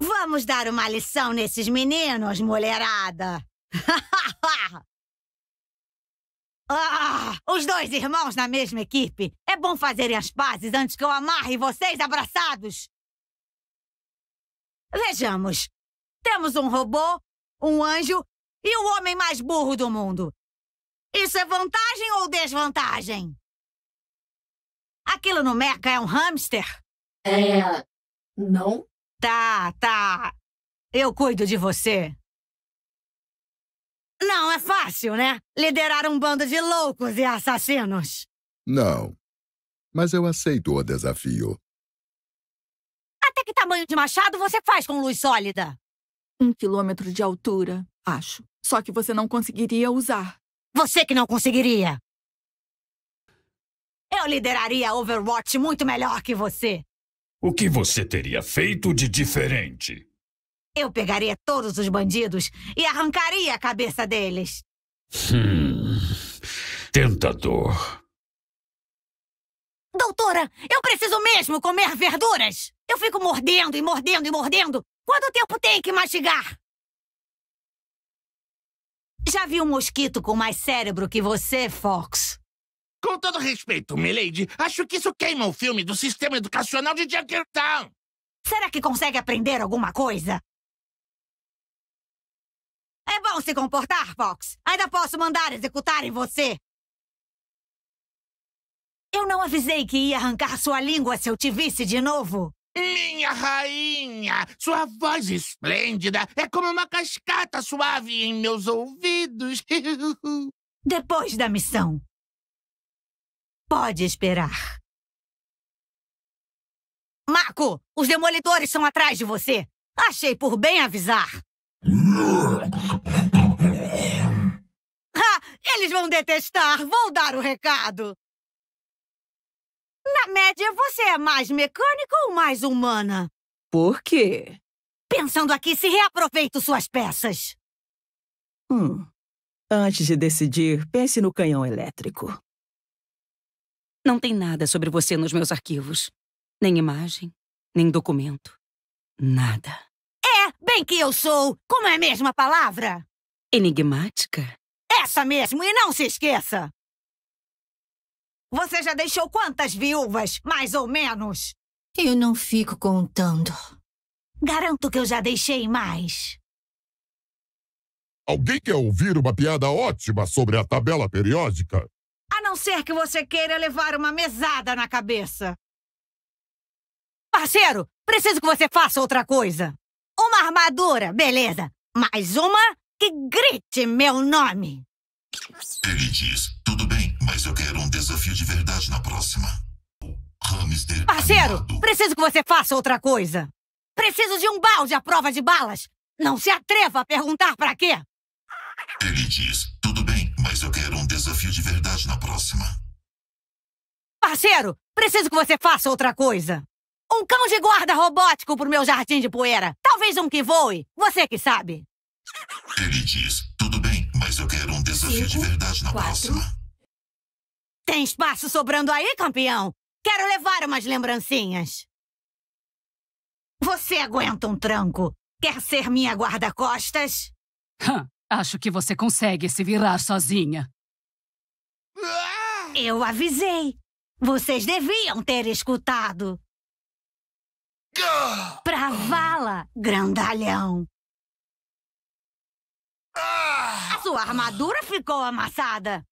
Vamos dar uma lição nesses meninos, mulherada! ah, os dois irmãos na mesma equipe. É bom fazerem as pazes antes que eu amarre vocês abraçados. Vejamos. Temos um robô, um anjo e o homem mais burro do mundo. Isso é vantagem ou desvantagem? Aquilo no Meca é um hamster? É. Não. Tá, tá. Eu cuido de você. Não é fácil, né? Liderar um bando de loucos e assassinos. Não. Mas eu aceito o desafio. Até que tamanho de machado você faz com luz sólida? Um quilômetro de altura, acho. Só que você não conseguiria usar. Você que não conseguiria! Eu lideraria a Overwatch muito melhor que você! O que você teria feito de diferente? Eu pegaria todos os bandidos e arrancaria a cabeça deles. Hum, tentador. Doutora, eu preciso mesmo comer verduras. Eu fico mordendo e mordendo e mordendo. Quanto tempo tem que mastigar? Já vi um mosquito com mais cérebro que você, Fox. Com todo respeito, Milady, acho que isso queima o filme do sistema educacional de Junkertown. Será que consegue aprender alguma coisa? É bom se comportar, Fox. Ainda posso mandar executar em você. Eu não avisei que ia arrancar sua língua se eu te visse de novo. Minha rainha, sua voz esplêndida é como uma cascata suave em meus ouvidos. Depois da missão, pode esperar. Marco, os demolidores são atrás de você. Achei por bem avisar. Ha! Ah, eles vão detestar. Vou dar o recado. Na média, você é mais mecânica ou mais humana? Por quê? Pensando aqui, se reaproveito suas peças. Hum. Antes de decidir, pense no canhão elétrico. Não tem nada sobre você nos meus arquivos. Nem imagem, nem documento. Nada. É, bem que eu sou. Como é mesmo a palavra? Enigmática? Essa mesmo, e não se esqueça! Você já deixou quantas viúvas, mais ou menos? Eu não fico contando. Garanto que eu já deixei mais. Alguém quer ouvir uma piada ótima sobre a tabela periódica? não ser que você queira levar uma mesada na cabeça. Parceiro, preciso que você faça outra coisa. Uma armadura, beleza. Mais uma que grite meu nome. Ele diz, tudo bem, mas eu quero um desafio de verdade na próxima. Hamster Parceiro, animado. preciso que você faça outra coisa. Preciso de um balde à prova de balas. Não se atreva a perguntar para quê. Ele diz, tudo bem, mas eu quero desafio de verdade na próxima. Parceiro, preciso que você faça outra coisa. Um cão de guarda robótico pro meu jardim de poeira. Talvez um que voe. Você que sabe. Ele diz, tudo bem, mas eu quero um desafio Cinco, de verdade na quatro. próxima. Tem espaço sobrando aí, campeão? Quero levar umas lembrancinhas. Você aguenta um tranco. Quer ser minha guarda-costas? Acho que você consegue se virar sozinha. Eu avisei. Vocês deviam ter escutado. Pra vala, grandalhão. Ah! A sua armadura ficou amassada.